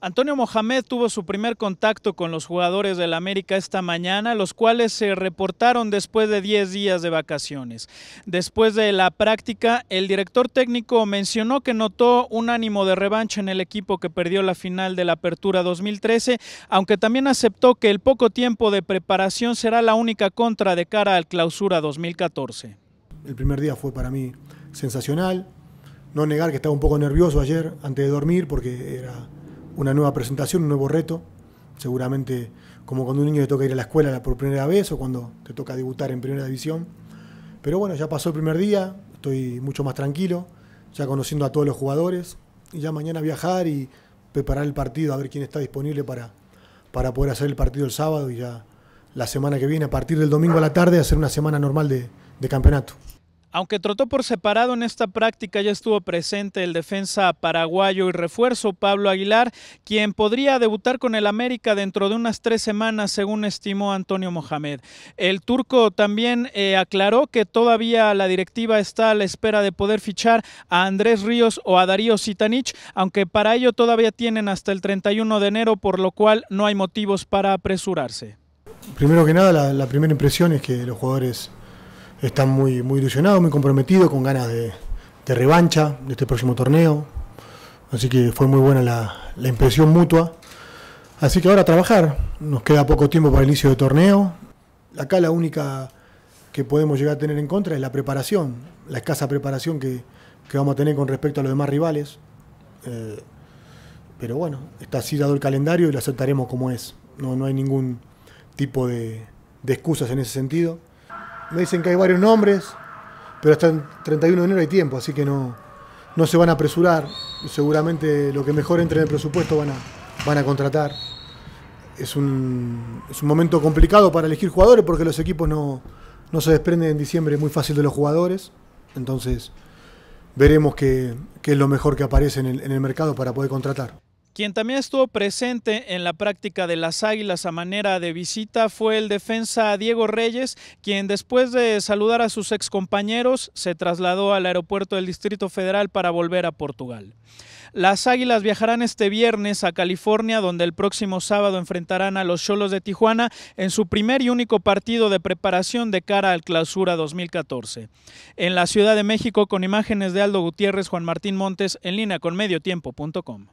Antonio Mohamed tuvo su primer contacto con los jugadores del América esta mañana, los cuales se reportaron después de 10 días de vacaciones. Después de la práctica, el director técnico mencionó que notó un ánimo de revancha en el equipo que perdió la final de la Apertura 2013, aunque también aceptó que el poco tiempo de preparación será la única contra de cara al Clausura 2014. El primer día fue para mí sensacional. No negar que estaba un poco nervioso ayer antes de dormir porque era una nueva presentación, un nuevo reto. Seguramente como cuando un niño le toca ir a la escuela por primera vez o cuando te toca debutar en primera división. Pero bueno, ya pasó el primer día, estoy mucho más tranquilo, ya conociendo a todos los jugadores y ya mañana viajar y preparar el partido, a ver quién está disponible para, para poder hacer el partido el sábado y ya la semana que viene, a partir del domingo a la tarde, hacer una semana normal de, de campeonato. Aunque trotó por separado en esta práctica, ya estuvo presente el defensa paraguayo y refuerzo Pablo Aguilar, quien podría debutar con el América dentro de unas tres semanas, según estimó Antonio Mohamed. El turco también eh, aclaró que todavía la directiva está a la espera de poder fichar a Andrés Ríos o a Darío Sitanich, aunque para ello todavía tienen hasta el 31 de enero, por lo cual no hay motivos para apresurarse. Primero que nada, la primera impresión es que los jugadores está muy, muy ilusionado, muy comprometido, con ganas de, revancha de este próximo torneo. Así que fue muy buena la, impresión mutua. Así que ahora a trabajar. Nos queda poco tiempo para el inicio del torneo. Acá la única que podemos llegar a tener en contra es la preparación, la escasa preparación que, vamos a tener con respecto a los demás rivales. Eh, pero bueno, está así dado el calendario y lo aceptaremos como es. No, no hay ningún tipo de, de excusas en ese sentido. Me dicen que hay varios nombres, pero hasta el 31 de enero hay tiempo, así que no, no se van a apresurar. Seguramente lo que mejor entre en el presupuesto van a, van a contratar. Es un, es un momento complicado para elegir jugadores porque los equipos no, se desprenden en diciembre muy fácil de los jugadores. Entonces veremos qué, es lo mejor que aparece en el mercado para poder contratar. Quien también estuvo presente en la práctica de las Águilas a manera de visita fue el defensa Diego Reyes, quien después de saludar a sus excompañeros se trasladó al aeropuerto del Distrito Federal para volver a Portugal. Las Águilas viajarán este viernes a California, donde el próximo sábado enfrentarán a los Cholos de Tijuana en su primer y único partido de preparación de cara al Clausura 2014. En la Ciudad de México, con imágenes de Aldo Gutiérrez, Juan Martín Montes, en línea con mediotiempo.com.